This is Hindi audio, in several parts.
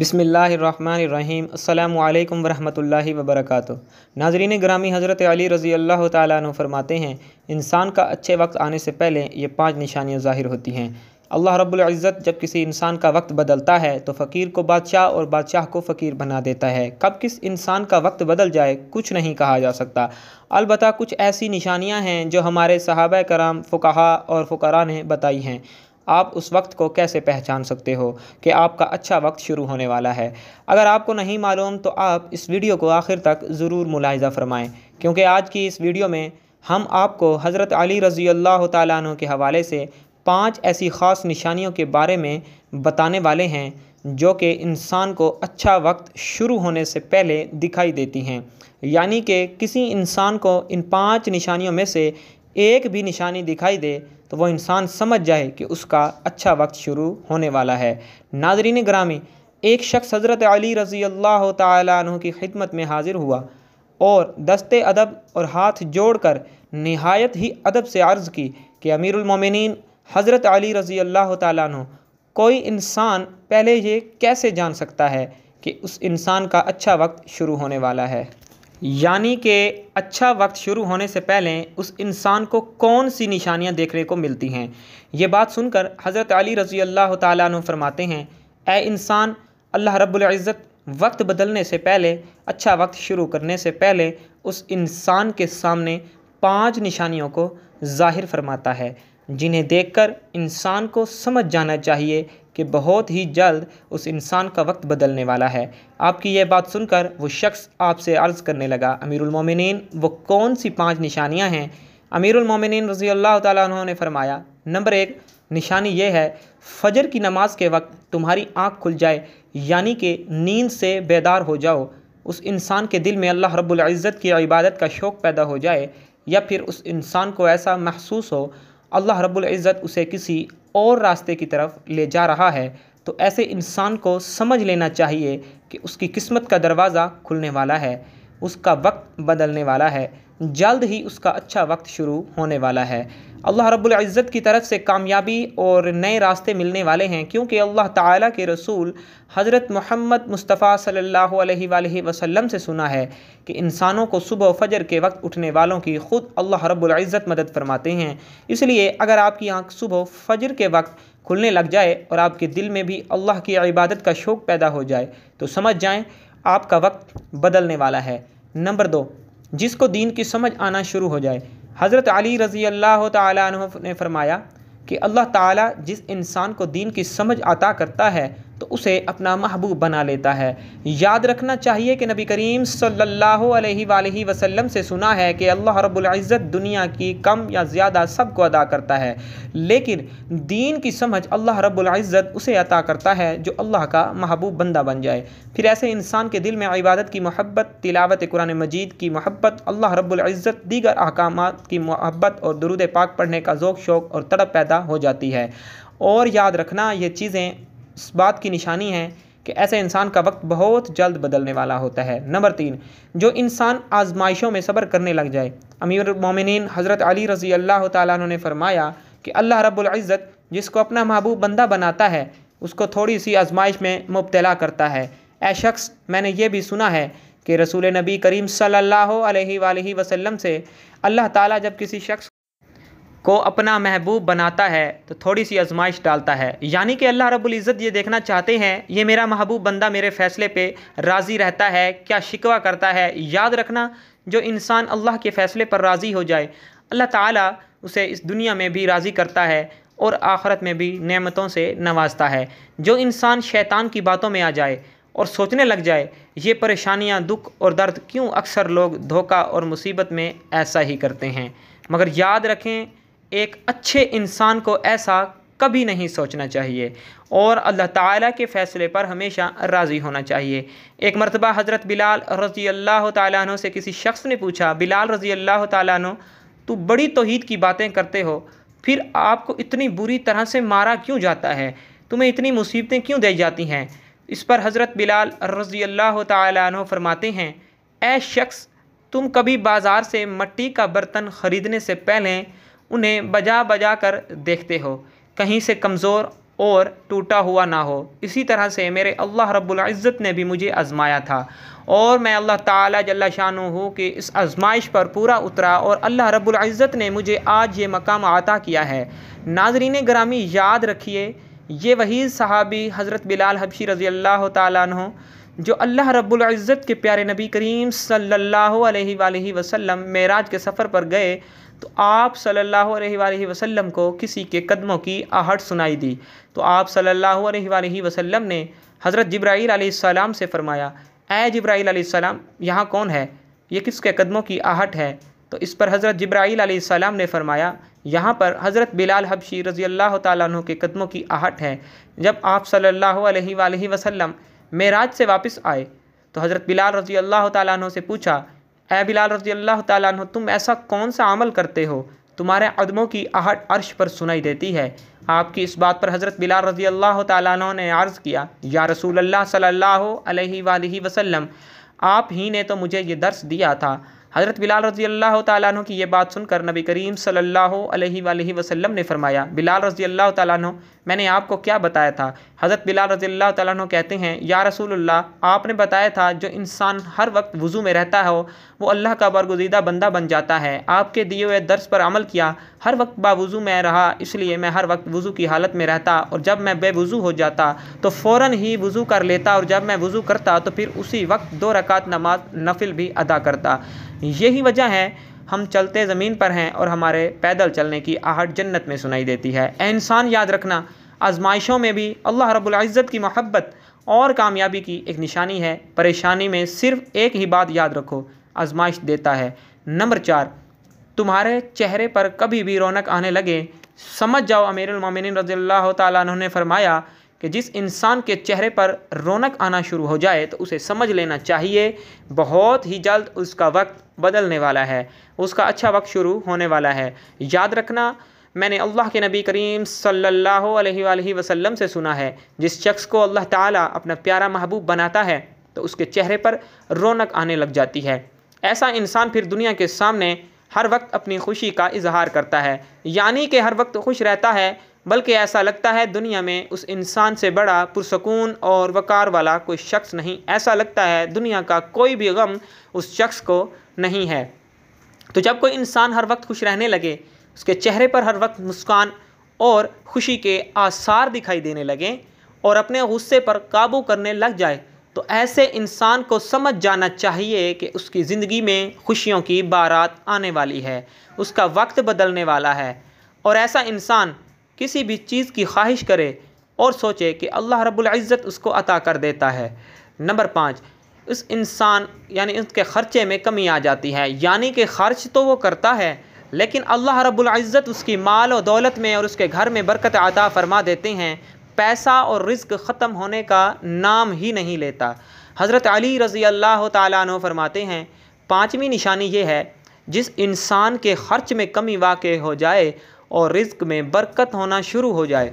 बिसमीम् अल्लाम वरहल वबरक नाजरीन ग्रामी हज़रत अली रज़ी अल्लाह तु फरमाते हैं इंसान का अच्छे वक्त आने से पहले ये पांच निशानियाँ ज़ाहिर होती हैं अल्लाह रब्बुल जब किसी इंसान का वक्त बदलता है तो फ़कीर को बादशाह और बादशाह को फ़कीर बना देता है कब किस इंसान का वक्त बदल जाए कुछ नहीं कहा जा सकता अलबत् कुछ ऐसी निशानियां हैं जो हमारे सहाबा कराम फ़ुकाहा और फ़ुकारा ने बताई हैं आप उस वक्त को कैसे पहचान सकते हो कि आपका अच्छा वक्त शुरू होने वाला है अगर आपको नहीं मालूम तो आप इस वीडियो को आखिर तक ज़रूर मुलायजा फरमाएँ क्योंकि आज की इस वीडियो में हम आपको हज़रत अली रज़ी अल्लाह तु के हवाले से पांच ऐसी ख़ास निशानियों के बारे में बताने वाले हैं जो कि इंसान को अच्छा वक्त शुरू होने से पहले दिखाई देती हैं यानी कि किसी इंसान को इन पांच निशानियों में से एक भी निशानी दिखाई दे तो वह इंसान समझ जाए कि उसका अच्छा वक्त शुरू होने वाला है नाजरीन ग्रामी एक शख्स हज़रत अली रज़ी अल्लाह तु की खिदमत में हाजिर हुआ और दस्ते अदब और हाथ जोड़कर नहायत ही अदब से अर्ज़ की कि अमीरमिन हज़रत अली रज़ी अल्लाह तु कोई इंसान पहले ये कैसे जान सकता है कि उस इंसान का अच्छा वक्त शुरू होने वाला है यानी कि अच्छा वक्त शुरू होने से पहले उस इंसान को कौन सी निशानियां देखने को मिलती हैं ये बात सुनकर हज़रत अली रज़ी अल्लाह तु फरमाते हैं ए इंसान अल्लाह रब्ज़त वक्त बदलने से पहले अच्छा वक्त शुरू करने से पहले उस इंसान के सामने पांच निशानियों को जाहिर फरमाता है जिन्हें देखकर इंसान को समझ जाना चाहिए कि बहुत ही जल्द उस इंसान का वक्त बदलने वाला है आपकी यह बात सुनकर वो शख्स आपसे अर्ज़ करने लगा अमीरमिन वो कौन सी पाँच निशानियाँ हैं अमीरमिन रज़ी अल्लाह तु ने फरमाया नंबर एक निशानी यह है फजर की नमाज के वक्त तुम्हारी आँख खुल जाए यानी कि नींद से बेदार हो जाओ उस इंसान के दिल में अल्लाह रब्बुल इज़्ज़त की इबादत का शौक़ पैदा हो जाए या फिर उस इंसान को ऐसा महसूस हो अल्लाह रब्बुल इज़्ज़त उसे किसी और रास्ते की तरफ ले जा रहा है तो ऐसे इंसान को समझ लेना चाहिए कि उसकी किस्मत का दरवाज़ा खुलने वाला है उसका वक्त बदलने वाला है जल्द ही उसका अच्छा वक्त शुरू होने वाला है अल्लाह रब्बुल इज़्ज़त की तरफ से कामयाबी और नए रास्ते मिलने वाले हैं क्योंकि अल्लाह ताला के रसूल हज़रत मोहम्मद मुस्तफ़ा सल्लल्लाहु अलैहि वसल्लम से सुना है कि इंसानों को सुबह फजर के वक्त उठने वालों की ख़ुद अल्लाह रब्बुल इज़्ज़त मदद फरमाते हैं इसलिए अगर आपकी आँख सुबह फजर के वक्त खुलने लग जाए और आपके दिल में भी अल्लाह की इबादत का शौक़ पैदा हो जाए तो समझ जाएँ आपका वक्त बदलने वाला है नंबर दो जिसको दीन की समझ आना शुरू हो जाए हज़रत अली रज़ी अल्लाह तरमाया ने फरमाया कि अल्लाह ताला जिस इंसान को दीन की समझ अता करता है तो उसे अपना महबूब बना लेता है याद रखना चाहिए कि नबी करीम सल्लल्लाहु अलैहि वसल्लम से सुना है कि अल्लाह रब्बुल इज़्ज़त दुनिया की कम या ज़्यादा सबको अदा करता है लेकिन दीन की समझ अल्लाह रब्बुल इज़्ज़त उसे अता करता है जो अल्लाह का महबूब बंदा बन जाए फिर ऐसे इंसान के दिल में इबादत की मोहब्बत तिलावत कुरान मजीद की मोहब्बत अल्लाह रब्बुल इज़्ज़त दीगर अहकाम की मोहब्बत और दरुद पाक पढ़ने का ओक़ शौक़ और तड़प पैदा हो जाती है और याद रखना ये चीज़ें इस बात की निशानी है कि ऐसे इंसान का वक्त बहुत जल्द बदलने वाला होता है नंबर तीन जो इंसान आजमाइशों में सब्र करने लग जाए अमीर मोमिन हज़रत अली रज़ी अल्लाह तु ने फरमाया कि अल्लाह रब्ज़त जिसको अपना महबूब बंदा बनाता है उसको थोड़ी सी आजमाइश में मुबतला करता है ए शख्स मैंने ये भी सुना है कि रसूल नबी करीम सल्ला वसम से अल्लाह ताली जब किसी शख्स को अपना महबूब बनाता है तो थोड़ी सी आजमाइश डालता है यानी कि अल्लाह रब्बुल इज़्ज़त ये देखना चाहते हैं ये मेरा महबूब बंदा मेरे फ़ैसले पे राज़ी रहता है क्या शिकवा करता है याद रखना जो इंसान अल्लाह के फ़ैसले पर राज़ी हो जाए अल्लाह ताला उसे इस दुनिया में भी राज़ी करता है और आखरत में भी नेमतों से नवाजता है जो इंसान शैतान की बातों में आ जाए और सोचने लग जाए ये परेशानियाँ दुख और दर्द क्यों अक्सर लोग धोखा और मुसीबत में ऐसा ही करते हैं मगर याद रखें एक अच्छे इंसान को ऐसा कभी नहीं सोचना चाहिए और अल्लाह ताला के फ़ैसले पर हमेशा राज़ी होना चाहिए एक मरतबा हज़रत बिलाल रज़ी अल्लाह तु से किसी शख्स ने पूछा बिलाल रज़ी अल्लाह तु तू बड़ी तोहद की बातें करते हो फिर आपको इतनी बुरी तरह से मारा क्यों जाता है तुम्हें इतनी मुसीबतें क्यों दी जाती हैं इस पर हज़रत बिलाल रज़ी अल्लाह तु फरमाते हैं ए शख्स तुम कभी बाज़ार से मट्टी का बर्तन ख़रीदने से पहले उन्हें बजा बजा कर देखते हो कहीं से कमज़ोर और टूटा हुआ ना हो इसी तरह से मेरे अल्लाह रब्बुल इज़्ज़त ने भी मुझे आज़माया था और मैं अल्लाह ताला जल्ला शान हूँ कि इस आज़माइश पर पूरा उतरा और अल्लाह रब्बुल इज़्ज़त ने मुझे आज ये मकाम आता किया है नाजरीन ग्रामी याद रखिए ये वही सहाबी हज़रत बिलाल हबशी रज़ी अल्लाह तु जो अल्लाह रब्बुल इज़्ज़त के प्यारे नबी करीम सल्लल्लाहु अलैहि वसल्लम मेराज के सफ़र पर गए तो आप सल्लल्लाहु अलैहि वसल्लम को किसी के कदमों की आहट सुनाई दी तो आप सल्लल्लाहु अलैहि वसल्लम ने हज़रत जब्राईल अलैहिस्सलाम से फ़रमाया ऐ जब्राईल अलैहिस्सलाम यहाँ कौन है ये किसके कदमों की आहट है तो इस पर हज़रत जब्राईल अलैहिस्सलाम ने फ़रमाया यहाँ पर हज़रत बिलाल हबशी रज़ी अल्लाह तु के कदमों की आहट है जब आप सल्लल्लाहु अलैहि वसल्लम मेराज से वापस आए तो हज़रत बिलाल रज़ी अल्लाह तु से पूछा है बिलाल रजी अल्लाह तु तुम ऐसा कौन सा अमल करते हो तुम्हारे अदमों की आहट अर्श पर सुनाई देती है आपकी इस बात पर हज़रत बिलाल रजी अल्लाह तु ने अर्ज़ किया या रसूल अल्लाह सल्ला अलैहि आप ही ने तो मुझे ये दर्स दिया था हज़रत बिलाल रजी अल्लाह तु की ये बात सुनकर नबी करीम सल्ला वसलम ने फरमाया बिलाल रजी अल्लाह तु मैंने आपको क्या बताया था हज़रत बिलाल रजी अल्लाह तु कहते हैं या रसूल्ला आपने बताया था जो इंसान हर वक्त वज़ू में रहता हो वो अल्लाह का बरगुजीदा बंदा बन जाता है आपके दिए हुए दर्स पर अमल किया हर वक्त बावज़ू में रहा इसलिए मैं हर वक्त वज़ू की हालत में रहता और जब मैं बेवज़ू हो जाता तो फ़ौर ही वज़ू कर लेता और जब मैं वज़ू करता तो फिर उसी वक्त दो रकात नमाज नफिल भी अदा करता यही वजह है हम चलते ज़मीन पर हैं और हमारे पैदल चलने की आहट जन्नत में सुनाई देती है ए इंसान याद रखना आजमाइशों में भी अल्लाह रब्ज़त की मोहब्बत और कामयाबी की एक निशानी है परेशानी में सिर्फ एक ही बात याद रखो आजमाइश देता है नंबर चार तुम्हारे चेहरे पर कभी भी रौनक आने लगे समझ जाओ अमीर अमीरमिन रज़ी अल्लाह ने फरमाया कि जिस इंसान के चेहरे पर रौनक आना शुरू हो जाए तो उसे समझ लेना चाहिए बहुत ही जल्द उसका वक्त बदलने वाला है उसका अच्छा वक्त शुरू होने वाला है याद रखना मैंने अल्लाह के नबी करीम सल्लल्लाहु अलैहि वसल्लम से सुना है जिस शख्स को अल्लाह ताला अपना प्यारा महबूब बनाता है तो उसके चेहरे पर रौनक आने लग जाती है ऐसा इंसान फिर दुनिया के सामने हर वक्त अपनी खुशी का इजहार करता है यानी कि हर वक्त खुश रहता है बल्कि ऐसा लगता है दुनिया में उस इंसान से बड़ा पुरसकून और वक़ार वाला कोई शख्स नहीं ऐसा लगता है दुनिया का कोई भी गम उस शख्स को नहीं है तो जब कोई इंसान हर वक्त खुश रहने लगे उसके चेहरे पर हर वक्त मुस्कान और खुशी के आसार दिखाई देने लगें और अपने गुस्से पर काबू करने लग जाए तो ऐसे इंसान को समझ जाना चाहिए कि उसकी ज़िंदगी में खुशियों की बारात आने वाली है उसका वक्त बदलने वाला है और ऐसा इंसान किसी भी चीज़ की ख्वाहिश करे और सोचे कि अल्लाह रब्बुल इज़्ज़त उसको अता कर देता है नंबर पाँच उस इंसान यानी उसके ख़र्चे में कमी आ जाती है यानी कि खर्च तो वो करता है लेकिन अल्लाह रब्बुल इज़्ज़त उसकी माल और दौलत में और उसके घर में बरकत अता फरमा देते हैं पैसा और रिस्क ख़त्म होने का नाम ही नहीं लेता हज़रत अली रज़ी अल्लाह तु फरमाते हैं पाँचवीं निशानी ये है जिस इंसान के ख़र्च में कमी वाक़ हो जाए और रिज्क में बरकत होना शुरू हो जाए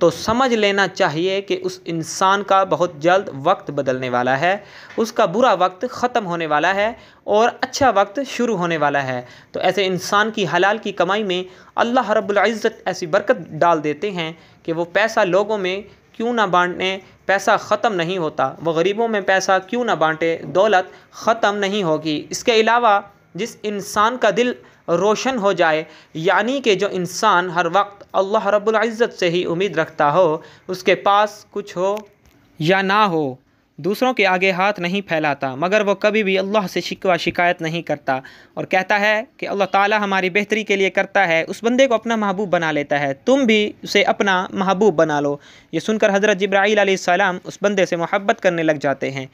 तो समझ लेना चाहिए कि उस इंसान का बहुत जल्द वक्त बदलने वाला है उसका बुरा वक्त ख़त्म होने वाला है और अच्छा वक्त शुरू होने वाला है तो ऐसे इंसान की हलाल की कमाई में अल्लाह रब्बुल इज़्ज़त ऐसी बरकत डाल देते हैं कि वो पैसा लोगों में क्यों ना बांटने पैसा ख़त्म नहीं होता वो गरीबों में पैसा क्यों ना बांटे दौलत ख़त्म नहीं होगी इसके अलावा जिस इंसान का दिल रोशन हो जाए यानी कि जो इंसान हर वक्त अल्लाह रब्बुल इज़्ज़त से ही उम्मीद रखता हो उसके पास कुछ हो या ना हो दूसरों के आगे हाथ नहीं फैलाता मगर वो कभी भी अल्लाह से शिकवा शिकायत नहीं करता और कहता है कि अल्लाह ताला हमारी बेहतरी के लिए करता है उस बंदे को अपना महबूब बना लेता है तुम भी उसे अपना महबूब बना लो ये सुनकर हज़रत जब्राईल सलाम उस बंदे से मोहब्बत करने लग जाते हैं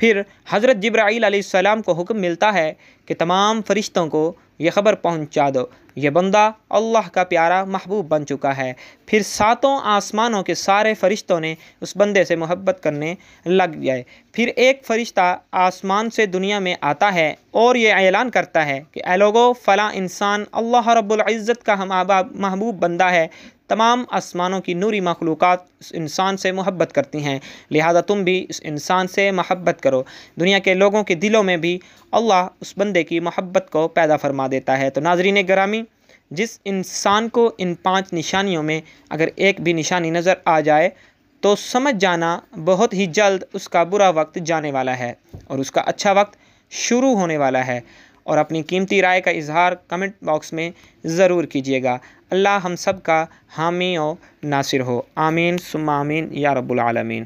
फिर हज़रत जब्राईल सलाम को हुक्म मिलता है कि तमाम फरिश्तों को ये खबर पहुंचा दो ये बंदा अल्लाह का प्यारा महबूब बन चुका है फिर सातों आसमानों के सारे फरिश्तों ने उस बंदे से मोहब्बत करने लग जाए फिर एक फ़रिश्ता आसमान से दुनिया में आता है और ये ऐलान करता है कि अलोगो फ़लाँ इंसान अल्लाह रब्बुल इज़्ज़त का हम महबूब बंदा है तमाम आसमानों की नूरी मखलूक इस इंसान से मोहब्बत करती हैं लिहाजा तुम भी इस इंसान से महब्बत करो दुनिया के लोगों के दिलों में भी अल्लाह उस बंदे की महब्बत को पैदा फरमा देता है तो नाजरीन ग्रामी जिस इंसान को इन पांच निशानियों में अगर एक भी निशानी नज़र आ जाए तो समझ जाना बहुत ही जल्द उसका बुरा वक्त जाने वाला है और उसका अच्छा वक्त शुरू होने वाला है और अपनी कीमती राय का इजहार कमेंट बॉक्स में ज़रूर कीजिएगा अल्लाह हम सब का हामी और नासिर हो आमीन सुमीन या रब्बुल आलमीन